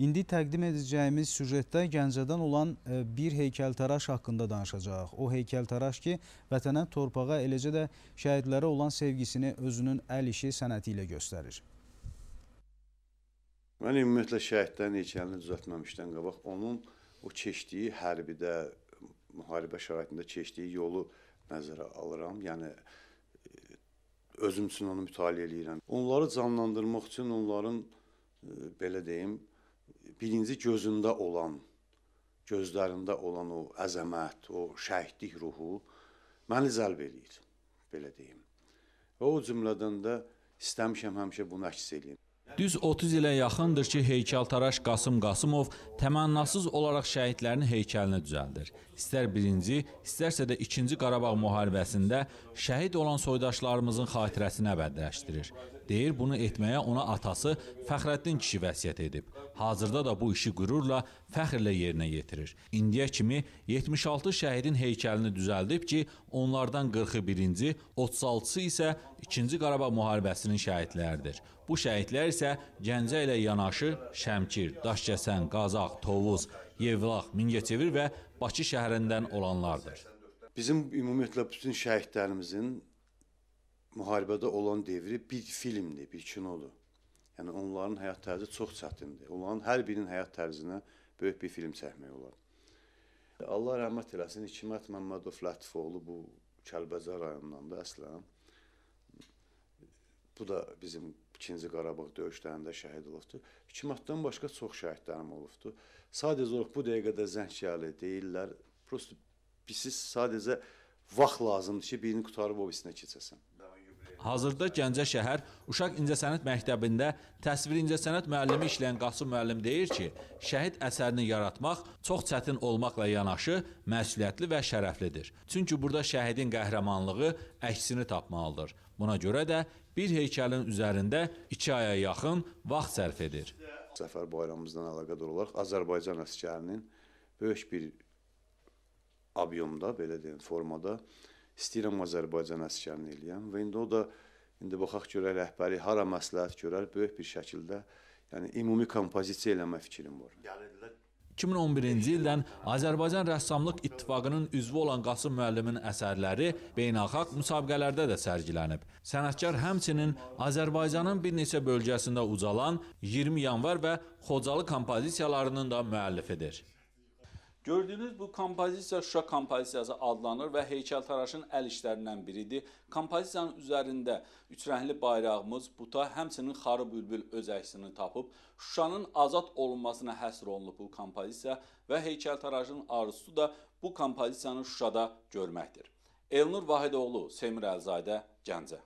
İndi təqdim edəcəyimiz sücətdə Gəncədən olan e, bir heykəltəraş haqqında danışacaq. O heykəltəraş ki, vətənə, torpağa, eləcə də şəhidlərə olan sevgisini özünün əl işi sənəti ilə göstərir. Mən ümumiyyətlə şəhidlərin heykəlini düzəltməmişdən qabaq onun o keçdiyi hərbidə, müharibə şəraitində keçdiyi yolu nəzərə alıram. Yəni e, özüm üçün onu mütaliə eləyirəm. Onları canlandırmaq üçün onların e, belə deyim, birinci gözündə olan, gözlərində olan o əzəmət, o şəhidlik ruhu məni cəlb eləyir, belə deyim. Və o cümlədən də istəmişəm həmişə bunu əks eləyim. Düz 30 ilə yaxındır ki, heykəltaraş Qasım Qasımov təmənnasız olaraq şəhidlərin heykəlini düzəldir. İstər birinci, istərsə də ikinci Qarabağ müharibəsində şəhid olan soydaşlarımızın xatirəsini əbədləşdirir. Deyir, bunu etməyə ona atası Fəxrəddin kişi vəsiyyət edib. Hazırda da bu işi qürurla, fəxrlə yerinə yetirir. İndiyə kimi 76 şəhidin heykəlini düzəldib ki, onlardan 41-ci, 36-sı isə 2-ci Qarabağ müharibəsinin şəhidləridir. Bu şəhidlər isə Gəncə ilə yanaşı Şəmkir, Daşkəsən, Qazaq, Tovuz, Yevlax, Mingəçevir və Bakı şəhərindən olanlardır. Bizim ümumiyyətlə bütün şəhidlərimizin müharibədə olan devri bir filmdir, bir kinodur. Yəni onların həyat tərzi çox çətindir. Onların hər birinin həyat tərzinə böyük bir film çəkmək olar. Allah rəhmət eləsin, Hikmət Məmmədov Lətifoğlu bu Kəlbəcər rayonundan da əslən. Bu da bizim ikinci Qarabağ döyüşlərində şəhid olubdur. Hükumətdən başqa çox şəhidlərim olubdur. Sadəcə olaraq bu dəqiqədə Zəngiyəli deyirlər, prosto biz sadəcə vaxt lazımdır ki, birini qutarıb o birisinə keçəsən. Hazırda Gəncə şəhər Uşaq İncəsənət Məktəbində təsvir incəsənət müəllimi işləyən Qasım müəllim deyir ki, şəhid əsərini yaratmaq çox çətin olmaqla yanaşı məsuliyyətli və şərəflidir. Çünki burada şəhidin qəhrəmanlığı əksini tapmalıdır. Buna görə də bir heykəlin üzərində 2 aya yaxın vaxt sərf edir. Səfər bayramımızdan əlaqədar olaraq Azərbaycan əskərinin böyük bir abyomda, belə deyim, formada istəyirəm Azərbaycan əsgərini eləyəm və indi o da indi baxaq görək rəhbəri hara məsləhət görər, böyük bir şəkildə yəni ümumi kompozisiya eləmə fikrim var. Gəlirlər 2011-ci ildən Azərbaycan Rəssamlıq İttifaqının üzvü olan Qasım müəllimin əsərləri beynəlxalq müsabiqələrdə də sərgilənib. Sənətkar həmçinin Azərbaycanın bir neçə bölgəsində ucalan 20 yanvar və Xocalı kompozisiyalarının da müəllifidir. Gördüyünüz bu kompozisiya Şuşa kompozisiyası adlanır və heykəltaraşın əl işlərindən biridir. Kompozisiyanın üzərində üçrəngli bayrağımız, buta, həmçinin xarı bülbül öz əksini tapıb. Şuşanın azad olunmasına həsr olunub bu kompozisiya və heykəltaraşın arzusu da bu kompozisiyanı Şuşada görməkdir. Elnur Vahidoğlu, Semir Əlzadə, Gəncə.